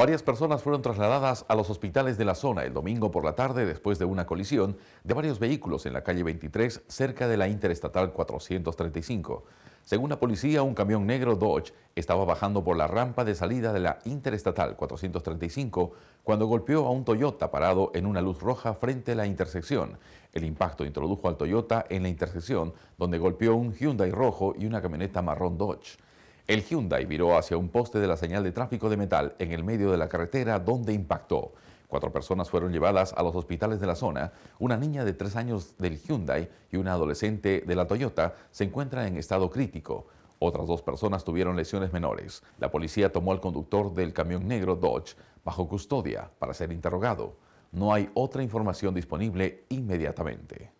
Varias personas fueron trasladadas a los hospitales de la zona el domingo por la tarde después de una colisión de varios vehículos en la calle 23 cerca de la Interestatal 435. Según la policía, un camión negro Dodge estaba bajando por la rampa de salida de la Interestatal 435 cuando golpeó a un Toyota parado en una luz roja frente a la intersección. El impacto introdujo al Toyota en la intersección donde golpeó un Hyundai rojo y una camioneta marrón Dodge. El Hyundai viró hacia un poste de la señal de tráfico de metal en el medio de la carretera donde impactó. Cuatro personas fueron llevadas a los hospitales de la zona. Una niña de tres años del Hyundai y una adolescente de la Toyota se encuentran en estado crítico. Otras dos personas tuvieron lesiones menores. La policía tomó al conductor del camión negro Dodge bajo custodia para ser interrogado. No hay otra información disponible inmediatamente.